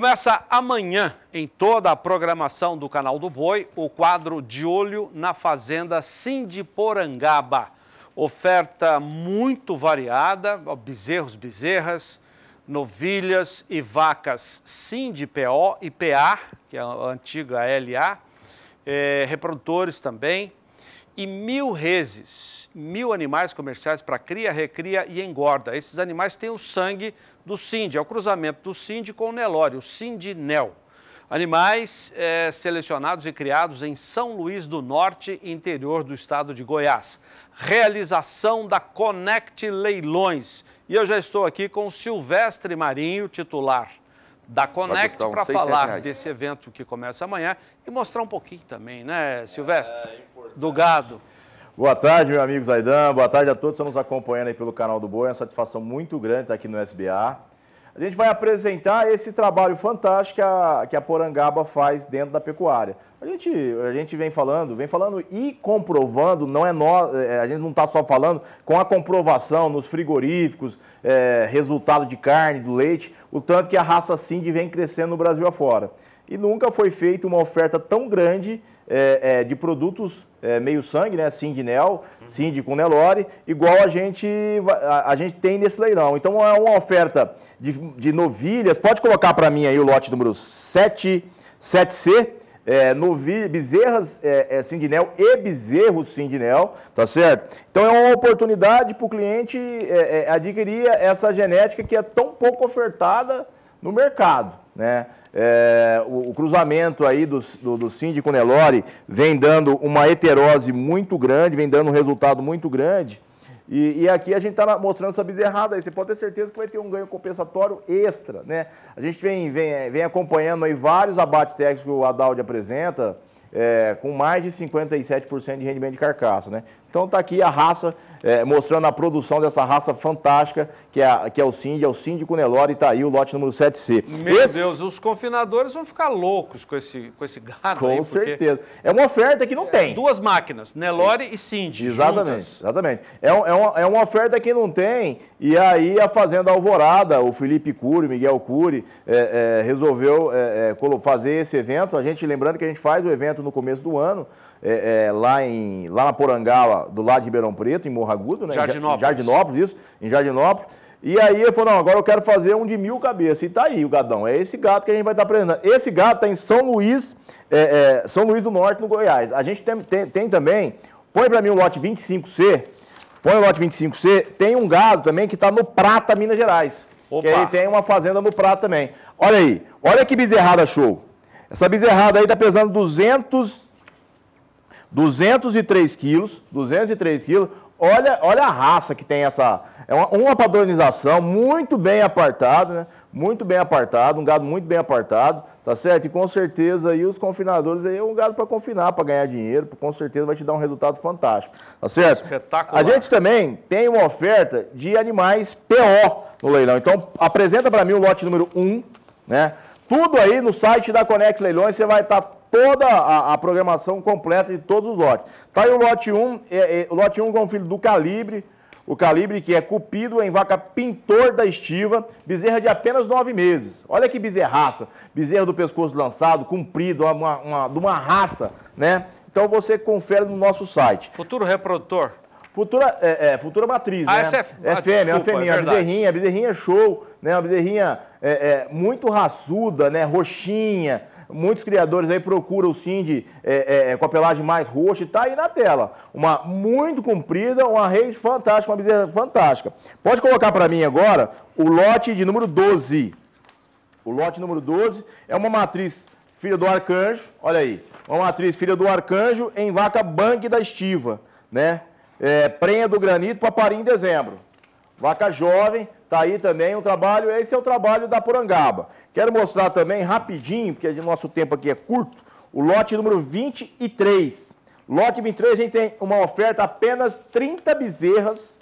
Começa amanhã, em toda a programação do Canal do Boi, o quadro De Olho na Fazenda Sindiporangaba. Oferta muito variada, bezerros, bezerras, novilhas e vacas Sindipó e PA, que é a antiga LA, é, eh, reprodutores também, e mil reses, mil animais comerciais para cria, recria e engorda. Esses animais têm o sangue do Cindy, é o cruzamento do Cindy com o Nelore, o Nel. Animais é, selecionados e criados em São Luís do Norte, interior do estado de Goiás. Realização da Connect Leilões. E eu já estou aqui com Silvestre Marinho, titular da Connect, para falar reais. desse evento que começa amanhã e mostrar um pouquinho também, né, Silvestre? É do gado. Boa tarde, meu amigo Zaidan. Boa tarde a todos que estão nos acompanhando aí pelo canal do Boi. É uma satisfação muito grande estar aqui no SBA. A gente vai apresentar esse trabalho fantástico que a, Porangaba faz dentro da pecuária. A gente, a gente vem falando, vem falando e comprovando, não é nós, é, a gente não está só falando, com a comprovação nos frigoríficos, é, resultado de carne, do leite, o tanto que a raça Cindy vem crescendo no Brasil afora. E nunca foi feita uma oferta tão grande é, é, de produtos é, meio sangue, né? Sindinel, Cindy com Nelore, igual a gente, a, a, gente tem nesse leilão. Então é uma oferta de, de novilhas. Pode colocar para mim aí o lote número 7, 7C. É, novilhas, bezerras é, é Sindinel e bezerros Sindinel, tá certo? Então é uma oportunidade para o cliente é, é, adquirir essa genética que é tão pouco ofertada no mercado, né? É, o, o, cruzamento aí do, do, do Cindy Nelore vem dando uma heterose muito grande, vem dando um resultado muito grande. E, e aqui a gente está mostrando essa bizerrada aí. Você pode ter certeza que vai ter um ganho compensatório extra, né? A gente vem, vem, é, vem acompanhando aí vários abates técnicos que o Adaldi apresenta, é, com mais de 57% de rendimento de carcaça, né? Então está aqui a raça, é, mostrando a produção dessa raça fantástica, que é, que é o Cindy, é o Cindy Cunelore, e está aí o lote número 7C. Meu esse... Deus, os confinadores vão ficar loucos com esse, com esse gado com aí. Com certeza. É uma oferta que não é, tem. Duas máquinas, Nelore e Cindy, Exatamente, juntas. exatamente. É, é, uma, é uma oferta que não tem, e aí a Fazenda Alvorada, o Felipe Cury, Miguel Cury, é, é, resolveu é, fazer esse evento. A gente, lembrando que a gente faz o evento no começo do ano, é, é, lá, em, lá na Porangala, do lado de Ribeirão Preto, em Morragudo, né? Jardinópolis. Em Jardinópolis, isso, em Jardinópolis. E aí ele falou, não, agora eu quero fazer um de mil cabeças. E tá aí o gadão, é esse gato que a gente vai estar tá apresentando. Esse gato tá em São Luís, é, é, São Luís do Norte, no Goiás. A gente tem, tem, tem também, põe para mim o lote 25C, põe o lote 25C, tem um gado também que está no Prata, Minas Gerais. Opa. Que aí tem uma fazenda no Prata também. Olha aí, olha que bezerrada show. Essa bezerrada aí tá pesando 200 203 quilos, 203 quilos. Olha, olha a raça que tem essa. É uma, uma padronização muito bem apartada, né? Muito bem apartado, um gado muito bem apartado, tá certo? E com certeza aí os confinadores aí é um gado para confinar, para ganhar dinheiro, com certeza vai te dar um resultado fantástico, tá certo? Espetacular. A gente também tem uma oferta de animais PO no leilão. Então, apresenta para mim o lote número 1, né? Tudo aí no site da Conect Leilões, você vai estar tá toda a, a, programação completa de todos os lotes. Tá aí o lote 1, é, é, o lote 1 com o filho do Calibre, o Calibre que é cupido em vaca pintor da estiva, bezerra de apenas 9 meses. Olha que bezerraça, bezerra do pescoço lançado, comprido, uma, uma, de uma raça, né? Então você confere no nosso site. Futuro reprodutor? Futura, é, é, futura matriz, ah, né? Essa é, é, ah, é, é fêmea, desculpa, fêmea, é a bezerrinha, a bezerrinha show, né? Uma bezerrinha é, é muito raçuda, né? Roxinha, Muitos criadores aí procuram o Cindy é, é, é, com a pelagem mais roxa e tá aí na tela. Uma muito comprida, uma reis fantástica, uma bezerra fantástica. Pode colocar para mim agora o lote de número 12. O lote número 12 é uma matriz filha do arcanjo, olha aí. Uma matriz filha do arcanjo em vaca bang da estiva, né? É, prenha do granito, para parir em dezembro. Vaca jovem, Está aí também um trabalho, esse é o trabalho da Porangaba. Quero mostrar também rapidinho, porque o nosso tempo aqui é curto, o lote número 23. Lote 23, a gente tem uma oferta apenas 30 bezerras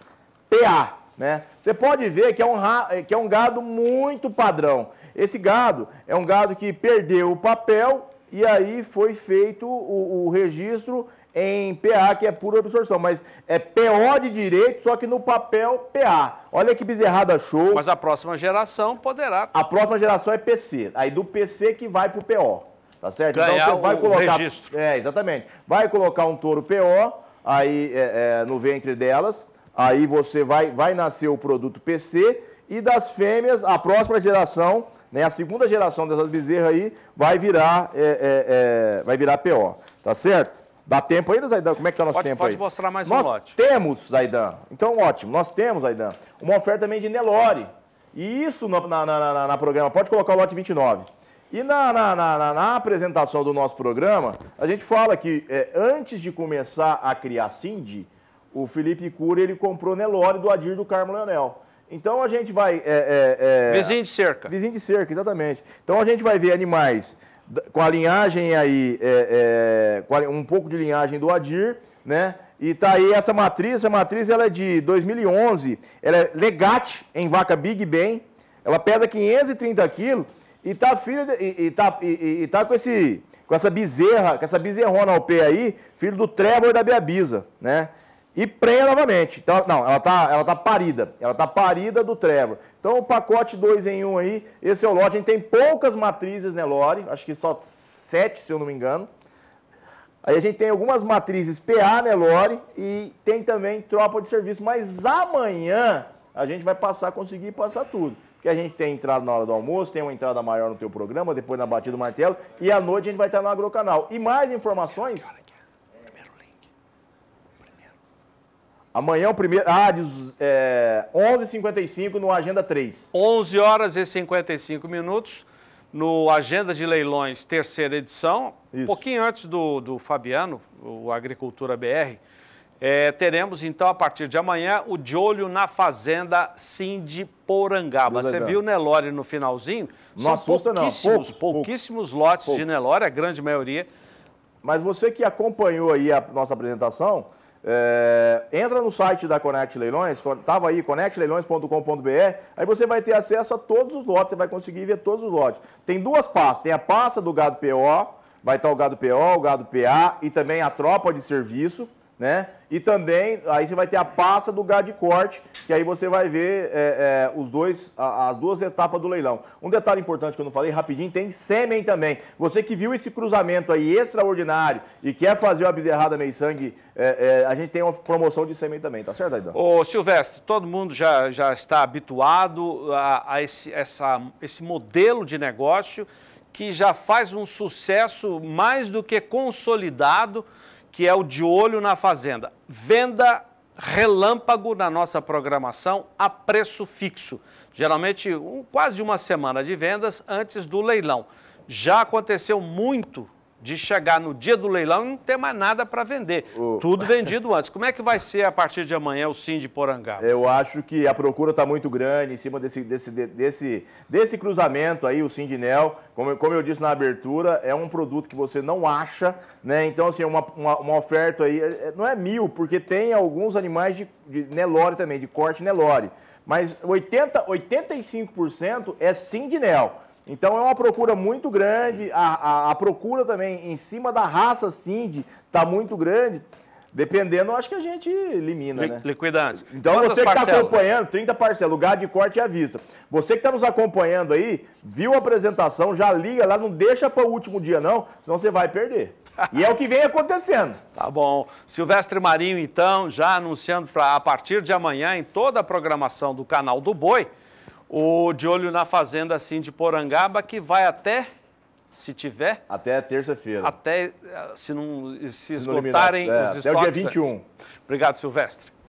PA. Né? Você pode ver que é, um, que é um gado muito padrão. Esse gado é um gado que perdeu o papel e aí foi feito o, o registro em PA, que é pura absorção, mas é PO de direito, só que no papel PA. Olha que bezerrada show. Mas a próxima geração poderá. A próxima geração é PC. Aí do PC que vai pro PO. Tá certo? Então Ganhar então você vai o colocar. Registro. É, exatamente. Vai colocar um touro PO aí é, é, no ventre delas. Aí você vai, vai nascer o produto PC e das fêmeas, a próxima geração né? A segunda geração dessas bezerras aí vai virar, é, é, é, vai virar PO, tá certo? Dá tempo ainda, Zaidan? Como é que tá nosso pode, tempo pode aí? Pode mostrar mais nós um lote. Nós temos, Zaidan. Então, ótimo. Nós temos, Zaidan, uma oferta também de Nelore. E isso na, na, na, na programa. Pode colocar o lote 29. E na, na, na, na, apresentação do nosso programa, a gente fala que é, antes de começar a criar Cindy, o Felipe Cura ele comprou Nelore do Adir do Carmo Leonel. Então a gente vai. É, é, é, vizinho de cerca. Vizinho de cerca, exatamente. Então a gente vai ver animais com a linhagem aí, é, é, um pouco de linhagem do Adir, né? E tá aí essa matriz, essa matriz ela é de 2011, ela é Legate em vaca Big Ben, ela pesa 530 quilos e tá filho de, e, e, tá, e, e, tá com esse com essa bezerra, com essa bezerrona ao pé aí, filho do Trevor e da Beabisa, né? E prenha é novamente. Então, não, ela tá, ela tá parida. Ela tá parida do Trevor. Então, o pacote 2 em 1 um aí, esse é o lote. A gente tem poucas matrizes Nelore, né, acho que só 7, se eu não me engano. Aí a gente tem algumas matrizes PA Nelore né, e tem também tropa de serviço. Mas amanhã a gente vai passar, conseguir passar tudo porque a gente tem entrada na hora do almoço, tem uma entrada maior no teu programa, depois na batida do martelo, e à noite a gente vai estar no Agrocanal. E mais informações Amanhã é o primeiro. Ah, é, 11h55 no Agenda 3. 11 horas e 55 minutos no Agenda de Leilões, terceira edição. Isso. Um pouquinho antes do, do Fabiano, o Agricultura BR. É, teremos então a partir de amanhã o de olho na fazenda Cindy Porangaba. Você viu Nelore no finalzinho? Não São pouquíssimos, não. Poucos, pouquíssimos poucos, lotes poucos. de Nelore, a grande maioria. Mas você que acompanhou aí a nossa apresentação, é, entra no site da Conect Leilões, estava aí, connectleilões.com.br, aí você vai ter acesso a todos os lotes, você vai conseguir ver todos os lotes. Tem duas pastas, tem a pasta do gado PO, vai estar o gado PO, o gado PA e também a tropa de serviço, né? E também, aí você vai ter a passa do gado de corte, que aí você vai ver é, é, os dois, a, as duas etapas do leilão. Um detalhe importante que eu não falei rapidinho, tem sêmen também. Você que viu esse cruzamento aí extraordinário e quer fazer uma bezerrada meio sangue, é, é, a gente tem uma promoção de sêmen também, tá certo, Aidan? Ô Silvestre, todo mundo já, já está habituado a, a esse, essa, esse modelo de negócio que já faz um sucesso mais do que consolidado que é o De Olho na Fazenda. Venda relâmpago na nossa programação a preço fixo. Geralmente, um, quase uma semana de vendas antes do leilão. Já aconteceu muito de chegar no dia do leilão e não ter mais nada para vender. O... Tudo vendido antes. Como é que vai ser a partir de amanhã o Sim de Porangaba? Eu acho que a procura está muito grande em cima desse, desse, desse, desse cruzamento aí, o Sim de Nel. Como, como eu disse na abertura, é um produto que você não acha, né? Então, assim, uma, uma, uma oferta aí, é, é, não é mil, porque tem alguns animais de, de Nelore também, de corte Nelore. Mas 80, 85% é Sim de Nel. Então é uma procura muito grande, a, a, a procura também em cima da raça Cindy está muito grande. Dependendo, acho que a gente elimina, Li, né? Liquidantes. Então Quantas você que está acompanhando, 30 parcelas, lugar de corte e avisa. Você que está nos acompanhando aí, viu a apresentação, já liga lá, não deixa para o último dia não, senão você vai perder. E é o que vem acontecendo. Tá bom. Silvestre Marinho, então, já anunciando para a partir de amanhã em toda a programação do canal do Boi, o De Olho na Fazenda, assim, de Porangaba, que vai até, se tiver... Até terça-feira. Até, eh, se não se esgotarem se não eliminar, é, os estoques... Até o dia 21. Obrigado, Silvestre.